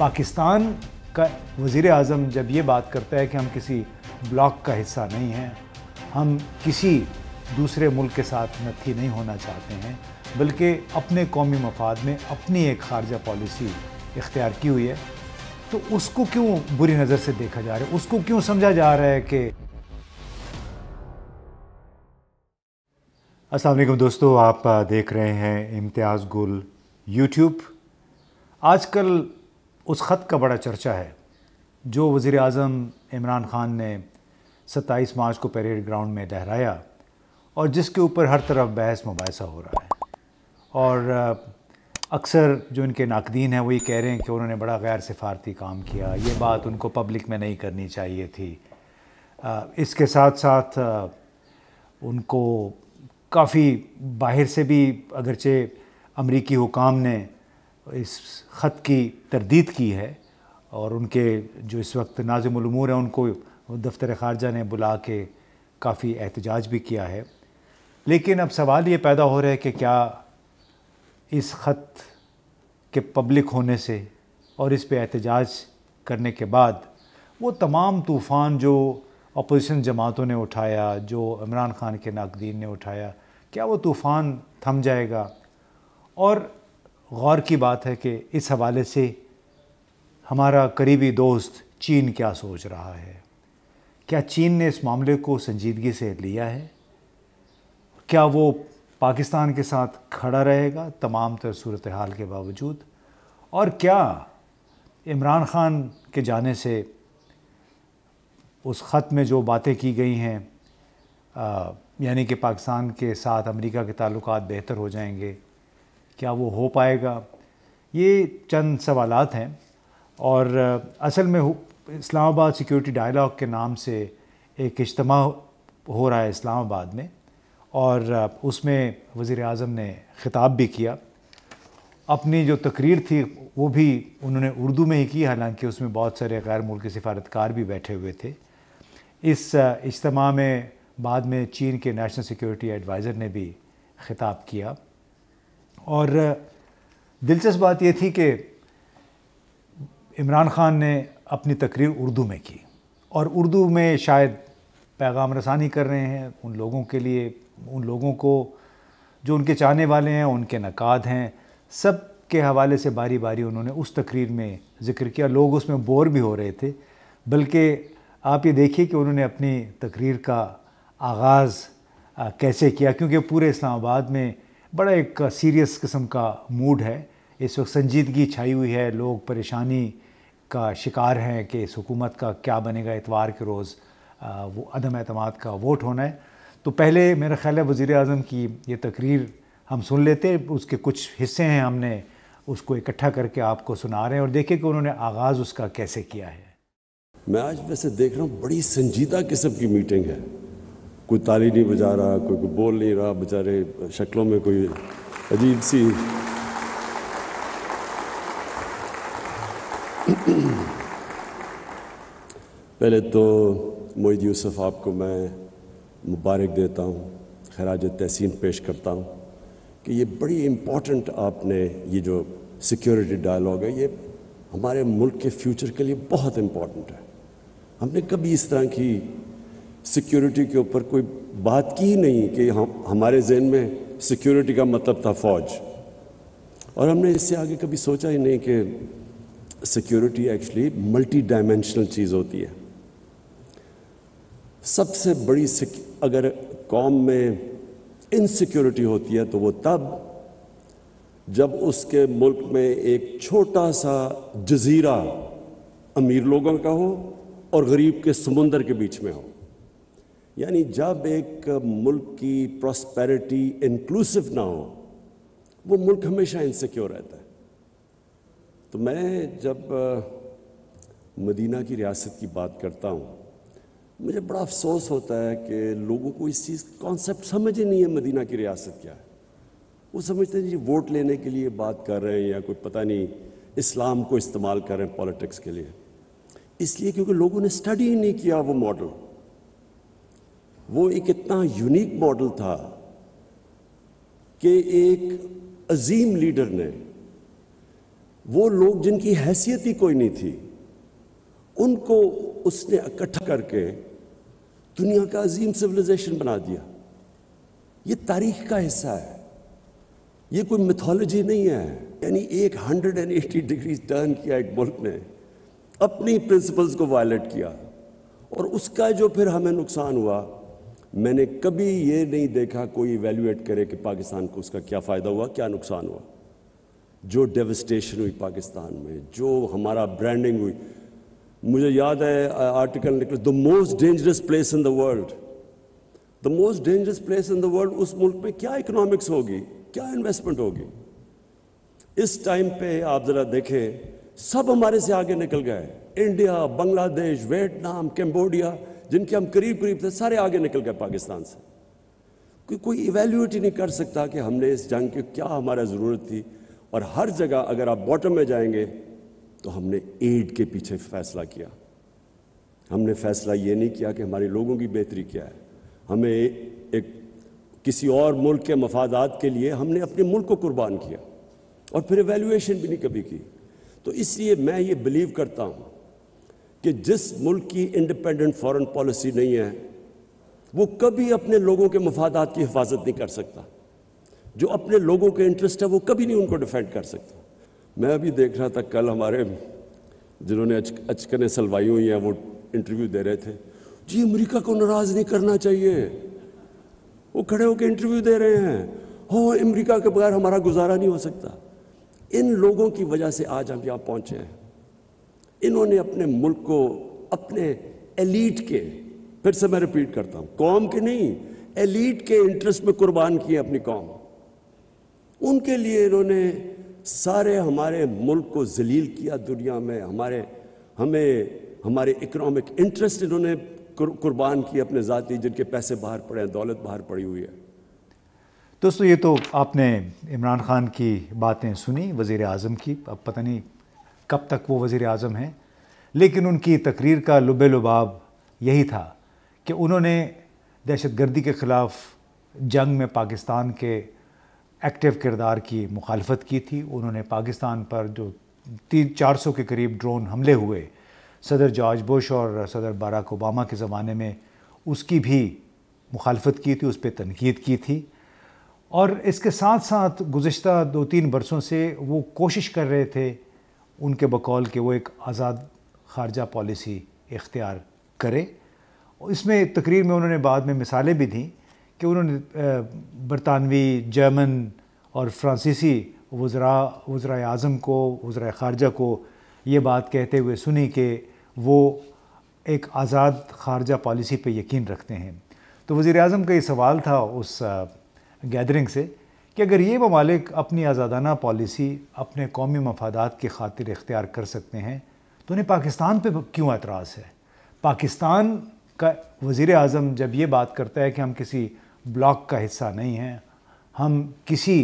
पाकिस्तान का वज़ी अजम जब ये बात करता है कि हम किसी ब्लॉक का हिस्सा नहीं हैं हम किसी दूसरे मुल्क के साथ नथी नहीं होना चाहते हैं बल्कि अपने कौमी मफाद में अपनी एक खारजा पॉलिसी इख्तियार की हुई है तो उसको क्यों बुरी नज़र से देखा जा रहा है उसको क्यों समझा जा रहा है कि असलम दोस्तों आप देख रहे हैं इम्तियाज़ गुल यूट्यूब आजकल उस ख़त का बड़ा चर्चा है जो वज़ी अजम इमरान ख़ान ने सत्ताईस मार्च को परेड ग्राउंड में लहराया और जिसके ऊपर हर तरफ बहस मुबासा हो रहा है और अक्सर जो इनके नाकदीन हैं वो ये कह रहे हैं कि उन्होंने बड़ा गैर सिफारती काम किया ये बात उनको पब्लिक में नहीं करनी चाहिए थी इसके साथ साथ उनको काफ़ी बाहर से भी अगरचे अमरीकी हुकाम ने इस ख़त की तरदीद की है और उनके जो इस वक्त नाजमूर हैं उनको दफ्तर ख़ारजा ने बुला के काफ़ी एहतजाज भी किया है लेकिन अब सवाल ये पैदा हो रहा है कि क्या इस ख़त के पब्लिक होने से और इस पर एहतजाज करने के बाद वो तमाम तूफ़ान जो अपोजिशन जमातों ने उठाया जो इमरान ख़ान के नाकदीन ने उठाया क्या वो तूफ़ान थम जाएगा और गौर की बात है कि इस हवाले से हमारा करीबी दोस्त चीन क्या सोच रहा है क्या चीन ने इस मामले को संजीदगी से लिया है क्या वो पाकिस्तान के साथ खड़ा रहेगा तमाम तर सूरत हाल के बावजूद और क्या इमरान ख़ान के जाने से उस ख़त में जो बातें की गई हैं यानी कि पाकिस्तान के साथ अमेरिका के ताल्लुक बेहतर हो जाएंगे क्या वो हो पाएगा ये चंद सवाल हैं और असल में इस्लामाबाद सिक्योरिटी डायलॉग के नाम से एक इज्तम हो रहा है इस्लामाबाद में और उसमें वज़ी अजम ने ख़िताब भी किया अपनी जो तकरीर थी वो भी उन्होंने उर्दू में ही की हालांकि उसमें बहुत सारे गैर मुल्क सफारतकार भी बैठे हुए थे इस इज्तम में बाद में चीन के नेशनल सिक्योरिटी एडवाइज़र ने भी ख़िताब किया और दिलचस्प बात यह थी कि इमरान ख़ान ने अपनी तकरीर उर्दू में की और उर्दू में शायद पैगाम रसानी कर रहे हैं उन लोगों के लिए उन लोगों को जो उनके चाहने वाले हैं उनके नक़ाद हैं सब के हवाले से बारी बारी उन्होंने उस तकरीर में ज़िक्र किया लोग उसमें बोर भी हो रहे थे बल्कि आप ये देखिए कि उन्होंने अपनी तकरीर का आगाज़ कैसे किया क्योंकि पूरे इस्लामाबाद में बड़ा एक सीरियस किस्म का मूड है इस वक्त संजीदगी छाई हुई है लोग परेशानी का शिकार हैं कि इस हुकूमत का क्या बनेगा इतवार के रोज़ वो अदम अतमाद का वोट होना है तो पहले मेरा ख्याल है वज़ी अजम की ये तकरीर हम सुन लेते उसके कुछ हिस्से हैं हमने उसको इकट्ठा करके आपको सुना रहे हैं और देखें कि उन्होंने आगाज़ उसका कैसे किया है मैं आज वैसे देख रहा हूँ बड़ी संजीदा किस्म की मीटिंग है कोई ताली नहीं बजा रहा कोई कोई बोल नहीं रहा बेचारे शक्लों में कोई अजीब सी पहले तो मोहिद यूसुफ आपको मैं मुबारक देता हूँ खराज तहसीन पेश करता हूँ कि ये बड़ी इम्पॉर्टेंट आपने ये जो सिक्योरिटी डायलॉग है ये हमारे मुल्क के फ्यूचर के लिए बहुत इम्पॉर्टेंट है हमने कभी इस तरह की सिक्योरिटी के ऊपर कोई बात की ही नहीं कि हम हमारे जहन में सिक्योरिटी का मतलब था फौज और हमने इससे आगे कभी सोचा ही नहीं कि सिक्योरिटी एक्चुअली मल्टी डायमेंशनल चीज़ होती है सबसे बड़ी अगर कॉम में इनसिक्योरिटी होती है तो वो तब जब उसके मुल्क में एक छोटा सा जजीरा अमीर लोगों का हो और गरीब के समुंदर के बीच में हो यानी जब एक मुल्क की प्रॉस्पेरिटी इंक्लूसिव ना हो वो मुल्क हमेशा इनसिक्योर रहता है तो मैं जब मदीना की रियासत की बात करता हूँ मुझे बड़ा अफसोस होता है कि लोगों को इस चीज़ कॉन्सेप्ट समझ ही नहीं है मदीना की रियासत क्या है वो समझते हैं जी वोट लेने के लिए बात कर रहे हैं या कोई पता नहीं इस्लाम को इस्तेमाल कर रहे हैं पॉलिटिक्स के लिए इसलिए क्योंकि लोगों ने स्टडी ही नहीं किया वो मॉडल वो एक इतना यूनिक मॉडल था कि एक अजीम लीडर ने वो लोग जिनकी हैसियत ही कोई नहीं थी उनको उसने इकट्ठा करके दुनिया का अजीम सिविलाइजेशन बना दिया ये तारीख का हिस्सा है ये कोई मिथोलॉजी नहीं है यानी एक hundred and eighty degree turn किया एक मुल्क ने अपनी प्रिंसिपल्स को वायलेट किया और उसका जो फिर हमें नुकसान हुआ मैंने कभी ये नहीं देखा कोई इवेल्यूएट करे कि पाकिस्तान को उसका क्या फ़ायदा हुआ क्या नुकसान हुआ जो डेवस्टेशन हुई पाकिस्तान में जो हमारा ब्रांडिंग हुई मुझे याद है आर्टिकल निकल the most dangerous place in the world the most dangerous place in the world उस मुल्क में क्या इकोनॉमिक्स होगी क्या इन्वेस्टमेंट होगी इस टाइम पे आप ज़रा देखें सब हमारे से आगे निकल गए इंडिया बांग्लादेश वियतनाम कैम्बोडिया जिनके हम करीब करीब थे सारे आगे निकल गए पाकिस्तान से कोई कोई इवेल्यूट ही नहीं कर सकता कि हमने इस जंग की क्या हमारा ज़रूरत थी और हर जगह अगर आप बॉटम में जाएंगे तो हमने एड के पीछे फैसला किया हमने फैसला ये नहीं किया कि हमारे लोगों की बेहतरी क्या है हमें एक किसी और मुल्क के मफादात के लिए हमने अपने मुल्क को कुर्बान किया और फिर एवेल्यूशन भी नहीं कभी की तो इसलिए मैं ये बिलीव करता हूँ कि जिस मुल्क की इंडिपेंडेंट फॉरेन पॉलिसी नहीं है वो कभी अपने लोगों के मफादात की हिफाजत नहीं कर सकता जो अपने लोगों के इंटरेस्ट है वो कभी नहीं उनको डिफेंड कर सकता मैं अभी देख रहा था कल हमारे जिन्होंने अच, अचकने सलवाई हुई हैं वो इंटरव्यू दे रहे थे जी अमेरिका को नाराज़ नहीं करना चाहिए वो खड़े होकर इंटरव्यू दे रहे हैं हो हाँ, अमेरिका के बगैर हमारा गुजारा नहीं हो सकता इन लोगों की वजह से आज हम यहाँ पहुँचे हैं इन्होंने अपने मुल्क को अपने एलीट के फिर से मैं रिपीट करता हूं कौम के नहीं एलीट के इंटरेस्ट में कुर्बान किए अपनी कौम उनके लिए इन्होंने सारे हमारे मुल्क को जलील किया दुनिया में हमारे हमें हमारे इकोनॉमिक इंटरेस्ट इन्होंने कुर्बान किए अपने जाति जिनके पैसे बाहर पड़े हैं दौलत बाहर पड़ी हुई है दोस्तों ये तो आपने इमरान खान की बातें सुनी वज़ी अजम की अब पता नहीं कब तक वो वज़ी अजम हैं लेकिन उनकी तकरीर का लुबे लुबाब यही था कि उन्होंने दहशत गर्दी के ख़िलाफ़ जंग में पाकिस्तान के एक्टिव किरदार की मुखालफत की थी उन्होंने पाकिस्तान पर जो तीन चार सौ के करीब ड्रोन हमले हुए सदर जॉर्ज बुश और सदर बाराक ओबामा के ज़माने में उसकी भी मुखालफत की थी उस पर तनकीद की थी और इसके साथ साथ गुज्त दो तीन बरसों से वो कोशिश कर रहे थे उनके बकौल के वो एक आज़ाद खारजा पॉलिसी इख्तियार करे और इसमें तकरीर में उन्होंने बाद में मिसालें भी दी कि उन्होंने बरतानवी जर्मन और फ्रांसीसी वज्रा वज्रा अज़म को वज्रा खारजा को ये बात कहते हुए सुनी कि वो एक आज़ाद खारजा पॉलिसी पे यकीन रखते हैं तो वज़ी अजम का ये सवाल था उस गैदरिंग से कि अगर ये ममालिक अपनी आज़ादाना पॉलिसी अपने कौमी मफादात की खातिर इख्तियार कर सकते हैं तो उन्हें पाकिस्तान पर क्यों एतराज़ है पाकिस्तान का वज़ी अजम जब ये बात करता है कि हम किसी ब्लॉक का हिस्सा नहीं हैं हम किसी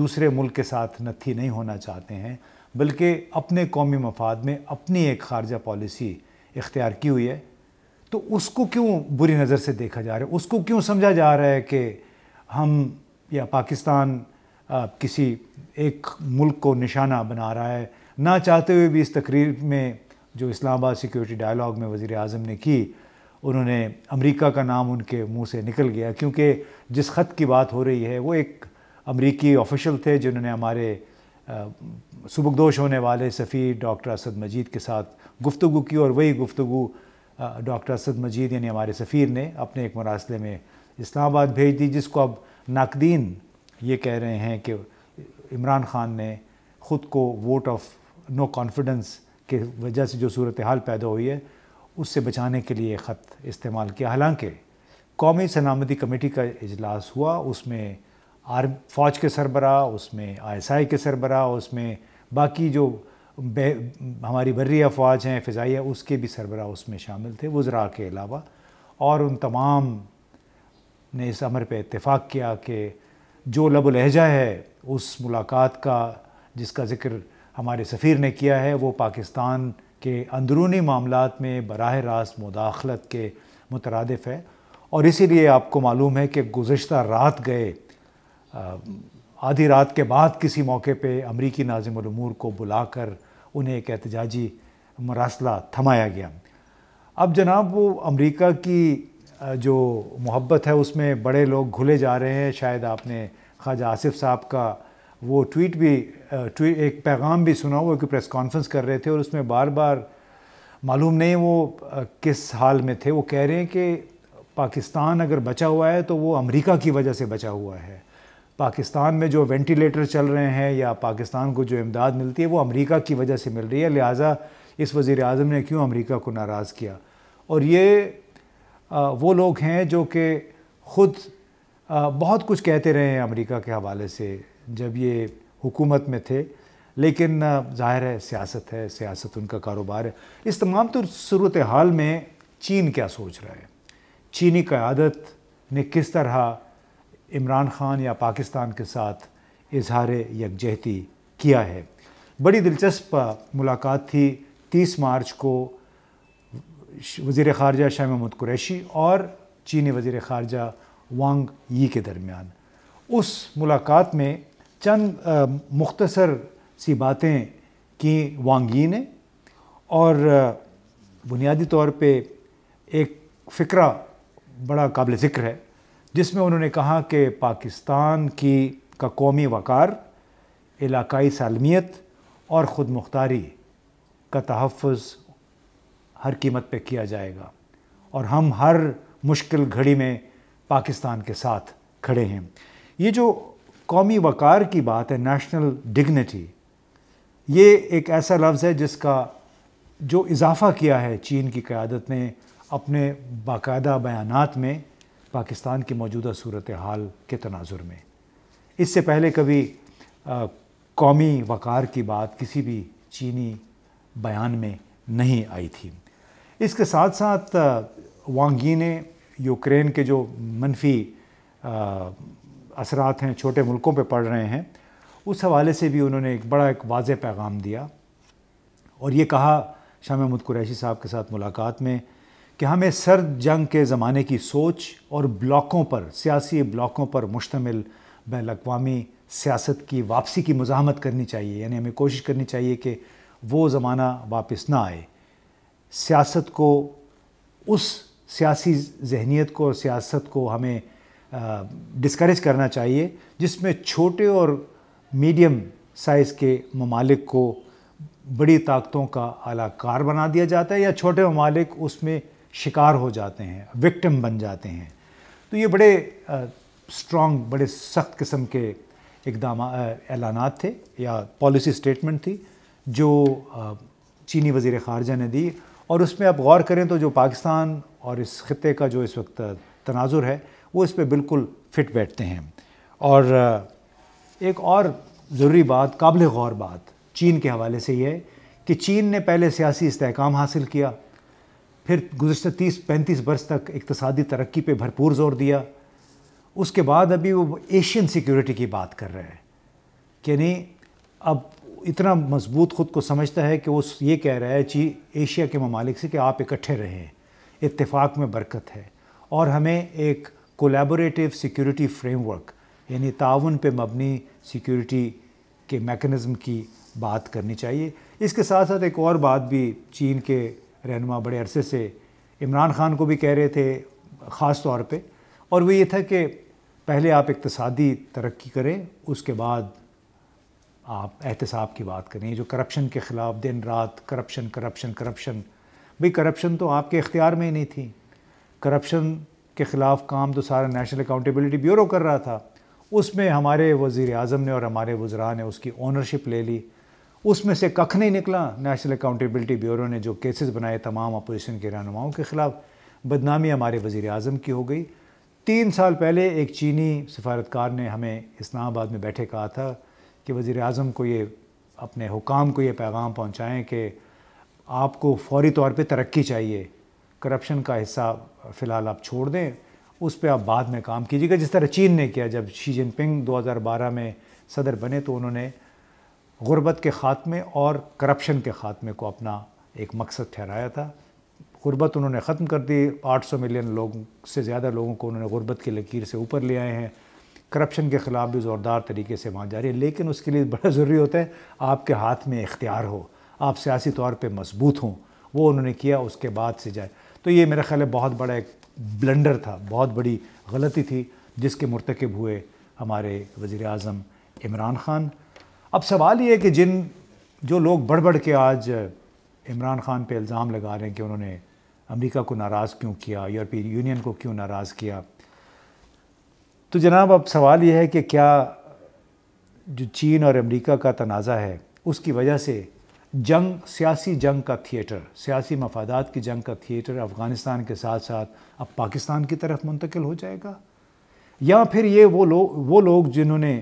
दूसरे मुल्क के साथ नथी नहीं होना चाहते हैं बल्कि अपने कौमी मफाद में अपनी एक खारजा पॉलिसी इख्तियार की हुई है तो उसको क्यों बुरी नज़र से देखा जा रहा है उसको क्यों समझा जा रहा है कि हम या पाकिस्तान किसी एक मुल्क को निशाना बना रहा है ना चाहते हुए भी इस तकरीर में जो इस्लामाबाद सिक्योरिटी डायलॉग में वज़ी अजम ने की उन्होंने अमेरिका का नाम उनके मुंह से निकल गया क्योंकि जिस ख़त की बात हो रही है वो एक अमरीकी ऑफिशल थे जिन्होंने हमारे सुबकदोश होने वाले सफ़ी डॉक्टर असद मजीद के साथ गुफ्तु की और वही गुफ्तु डॉक्टर असद मजीद यानी हमारे सफ़ीर ने अपने एक मरासले में इस्लामाबाद भेज दी जिसको अब नाकदीन ये कह रहे हैं कि इमरान ख़ान ने ख़ुद को वोट ऑफ नो कॉन्फिडेंस के वजह से जो सूरत हाल पैदा हुई है उससे बचाने के लिए ख़त इस्तेमाल किया हालांकि कौमी सलामती कमेटी का इजलास हुआ उसमें आर्म फ़ौज के सरबरा उसमें आई के सरबरा उसमें बाकी जो हमारी बर्री अफवाज हैं फ़ाई है उसके भी सरबरा उसमें शामिल थे वज़रा के अलावा और उन तमाम ने इस अमर पे इतफाक़ किया कि जो लब लहजा है उस मुलाकात का जिसका ज़िक्र हमारे सफ़ीर ने किया है वो पाकिस्तान के अंदरूनी मामला में बरह रास्त मुदाखलत के मुतरदफ़ है और इसीलिए आपको मालूम है कि गुज्त रात गए आधी रात के बाद किसी मौके पर अमरीकी नाजिमूर को बुलाकर उन्हें एक एहतजाजी मरासला थमाया गया अब जनाब वो अमरीका की जो मोहब्बत है उसमें बड़े लोग घुले जा रहे हैं शायद आपने ख्वाजा आसिफ साहब का वो ट्वीट भी ट्वीट एक पैगाम भी सुना हुआ कि प्रेस कॉन्फ्रेंस कर रहे थे और उसमें बार बार मालूम नहीं वो किस हाल में थे वो कह रहे हैं कि पाकिस्तान अगर बचा हुआ है तो वो अमेरिका की वजह से बचा हुआ है पाकिस्तान में जो वेंटिलेटर चल रहे हैं या पाकिस्तान को जो इमदाद मिलती है वो अमेरिका की वजह से मिल रही है लिहाजा इस वज़ी अजम ने क्यों अमेरिका को नाराज़ किया और ये वो लोग हैं जो कि ख़ुद बहुत कुछ कहते रहे हैं अमेरिका के हवाले से जब ये हुकूमत में थे लेकिन जाहिर है सियासत है सियासत उनका कारोबार है इस तमाम तो सूरत हाल में चीन क्या सोच रहा है चीनी क़्यादत ने किस तरह इमरान खान या पाकिस्तान के साथ इजहार यकजहती किया है बड़ी दिलचस्प मुलाकात थी 30 मार्च को वज़ी ख़ारजा शाह महमूद कुरैशी और चीनी वज़ी ख़ारजा वांग यी के दरमियान उस मुलाकात में चंद मुख्तसर सी बातें की वांग यी ने और बुनियादी तौर पे एक फ़िक्रा बड़ा काबिल ज़िक्र है जिसमें उन्होंने कहा कि पाकिस्तान की का कौमी वक़ार इलाकई सालमियत और ख़ुद मुख्तारी का तहफ़ हर कीमत पे किया जाएगा और हम हर मुश्किल घड़ी में पाकिस्तान के साथ खड़े हैं ये जो कौमी वक़ार की बात है नेशनल डिग्निटी ये एक ऐसा लफ्ज़ है जिसका जो इजाफ़ा किया है चीन की क़्यादत ने अपने बाकायदा बयान में पाकिस्तान की मौजूदा सूरत हाल के तनाजुर में इससे पहले कभी आ, कौमी वक़ार की बात किसी भी चीनी बयान में नहीं आई थी इसके साथ साथ वांगी ने यूक्रेन के जो मनफी असरात हैं छोटे मुल्कों पे पड़ रहे हैं उस हवाले से भी उन्होंने एक बड़ा एक वाज पैगाम दिया और ये कहा शाह महमूद कुरैशी साहब के साथ मुलाकात में कि हमें सर्द जंग के ज़माने की सोच और ब्लॉकों पर सियासी ब्लॉकों पर मुश्तमिल बैन अवी सियासत की वापसी की मुजामत करनी चाहिए यानी हमें कोशिश करनी चाहिए कि वो ज़माना वापस ना आए सियासत को उस सियासी जहनीत को और सियासत को हमें डिस्करेज करना चाहिए जिसमें छोटे और मीडियम साइज़ के ममालिक को बड़ी ताकतों का आलाकार बना दिया जाता है या छोटे ममालिक उसमें शिकार हो जाते हैं विक्टिम बन जाते हैं तो ये बड़े स्ट्रॉन्ग बड़े सख्त किस्म के इकदाम ऐलान थे या पॉलिसी स्टेटमेंट थी जो आ, चीनी वजीर ख़ारजा ने दी और उसमें आप गौर करें तो जो पाकिस्तान और इस खत्े का जो इस वक्त तनाजुर है वो इस पर बिल्कुल फिट बैठते हैं और एक और ज़रूरी बात काबिल गौर बात चीन के हवाले से ये है कि चीन ने पहले सियासी इसकाम हासिल किया फिर गुजशत तीस पैंतीस बरस तक इकतसदी तरक्की पर भरपूर जोर दिया उसके बाद अभी वो एशियन सिक्योरिटी की बात कर रहे हैं कि नहीं अब इतना मजबूत ख़ुद को समझता है कि वो ये कह रहा है जी एशिया के ममालिक से कि आप इकट्ठे रहें इतफाक़ में बरकत है और हमें एक कोलेबोरेटिव सिक्योरिटी फ्रेमवर्क यानी ताउन पे मबनी सिक्योरिटी के मेकनिज़म की बात करनी चाहिए इसके साथ साथ एक और बात भी चीन के रहनुमा बड़े अरसे से इमरान ख़ान को भी कह रहे थे ख़ास तौर पर और वो ये था कि पहले आप इकतसादी तरक्की करें उसके बाद आप एहतसाब की बात करें जो करप्शन के ख़िलाफ़ दिन रात करप्शन करप्शन करप्शन भाई करप्शन तो आपके इख्तियार में ही नहीं थी करप्शन के ख़िलाफ़ काम तो सारा नेशनल अकाउंटेबिलिटी ब्यूरो कर रहा था उसमें हमारे वज़ी अजम ने और हमारे वज़रा ने उसकी ओनरशिप ले ली उसमें से कख नहीं निकला नेशनल अकाउंटेबिलिटी ब्यूरो ने जो केसेस बनाए तमाम अपोजिशन के रहनुमाओं के ख़िलाफ़ बदनामी हमारे वज़ी अजम की हो गई तीन साल पहले एक चीनी सफारतकार ने हमें इस्लामाबाद में बैठे कहा था कि वज़ी अजम को ये अपने हुकाम को ये पैगाम पहुँचाएँ कि आपको फौरी तौर पर तरक्की चाहिए करप्शन का हिस्सा फ़िलहाल आप छोड़ दें उस पर आप बाद में काम कीजिएगा जिस तरह चीन ने किया जब शी जिनपिंग 2012 में सदर बने तो उन्होंने गुरबत के ख़ात्मे और करप्शन के ख़ात्मे को अपना एक मकसद ठहराया था गुरबत उन्होंने ख़त्म कर दी 800 मिलियन लोग से ज़्यादा लोगों को उन्होंने गुर्बत की लकीर से ऊपर ले आए हैं करप्शन के ख़िलाफ़ भी ज़ोरदार तरीके से वहाँ जा रही है लेकिन उसके लिए बड़ा ज़रूरी होता है आपके हाथ में इख्तियार हो आप सियासी तौर पर मजबूत हों वो उन्होंने किया उसके बाद से जाए तो ये मेरा ख्याल है बहुत बड़ा एक ब्लेंडर था बहुत बड़ी गलती थी जिसके मरतकब हुए हमारे वज़ी अजम इमरान ख़ान अब सवाल ये है कि जिन जो लोग बढ़ बढ़ के आज इमरान ख़ान पर इल्ज़ाम लगा रहे हैं कि उन्होंने अमरीका को नाराज़ क्यों किया यूरोपीय यूनियन को क्यों नाराज़ किया तो जनाब अब सवाल यह है कि क्या जो चीन और अमेरिका का तनाज़ा है उसकी वजह से जंग सियासी जंग का थिएटर सियासी मफादात की जंग का थिएटर अफ़गानिस्तान के साथ साथ अब पाकिस्तान की तरफ मुंतकिल हो जाएगा या फिर ये वो लोग वो लोग जिन्होंने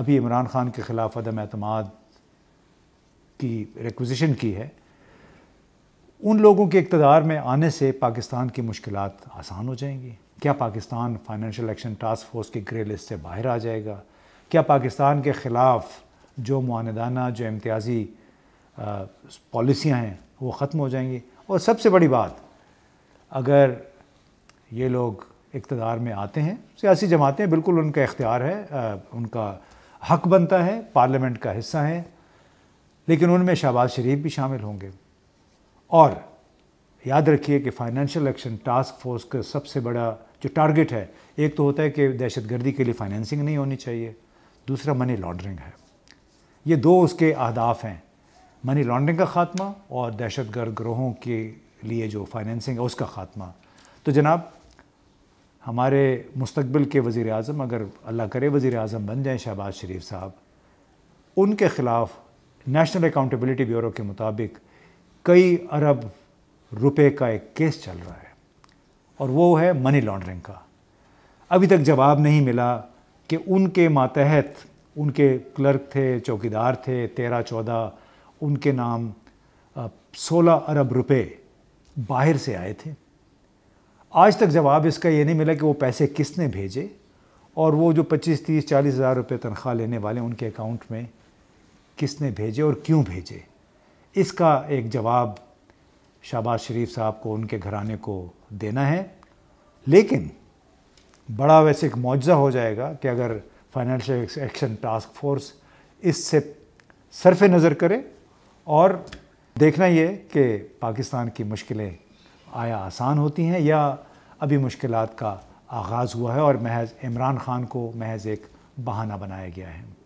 अभी इमरान ख़ान के ख़िलाफ़ अदम अतमाद की रिक्वजिशन की है उन लोगों के इकतदार में आने से पाकिस्तान की मुश्किल आसान हो जाएंगी क्या Pakistan financial action task force की ग्रे लिस्ट से बाहर आ जाएगा क्या पाकिस्तान के ख़िलाफ़ जो मानदाना जो इम्तियाज़ी पॉलिसियाँ हैं वो ख़त्म हो जाएंगी और सबसे बड़ी बात अगर ये लोग इकतदार में आते हैं सियासी जमातें बिल्कुल उनका इख्तियार है आ, उनका हक बनता है पार्लियामेंट का हिस्सा है लेकिन उनमें शहबाज शरीफ भी शामिल होंगे और याद रखिए कि फाइनेंशियल एक्शन टास्क फोर्स का सबसे बड़ा जो टारगेट है एक तो होता है कि दहशतगर्दी के लिए फाइनेंसिंग नहीं होनी चाहिए दूसरा मनी लॉन्ड्रिंग है ये दो उसके अहदाफ हैं मनी लॉन्ड्रिंग का खात्मा और दहशतगर्द ग्रोहों के लिए जो फाइनेंसिंग है उसका खात्मा तो जनाब हमारे मुस्तबिल के वज़ी अजम अगर अल्लाह करे वज़ी अजम बन जाएँ शहबाज शरीफ साहब उनके ख़िलाफ़ नेशनल अकाउंटेबिलिटी ब्यूरो के मुताबिक कई अरब रुपए का एक केस चल रहा है और वो है मनी लॉन्ड्रिंग का अभी तक जवाब नहीं मिला कि उनके मातहत उनके क्लर्क थे चौकीदार थे तेरह चौदह उनके नाम सोलह अरब रुपए बाहर से आए थे आज तक जवाब इसका ये नहीं मिला कि वो पैसे किसने भेजे और वो जो पच्चीस तीस चालीस हज़ार रुपये तनख्वाह लेने वाले उनके अकाउंट में किसने भेजे और क्यों भेजे इसका एक जवाब शहबाज शरीफ साहब को उनके घराने को देना है लेकिन बड़ा वैसे एक मुआवजा हो जाएगा कि अगर फाइनेंशियल एक्शन टास्क फोर्स इससे सरफे नज़र करे और देखना ये कि पाकिस्तान की मुश्किलें आया आसान होती हैं या अभी मुश्किल का आगाज़ हुआ है और महज इमरान ख़ान को महज एक बहाना बनाया गया है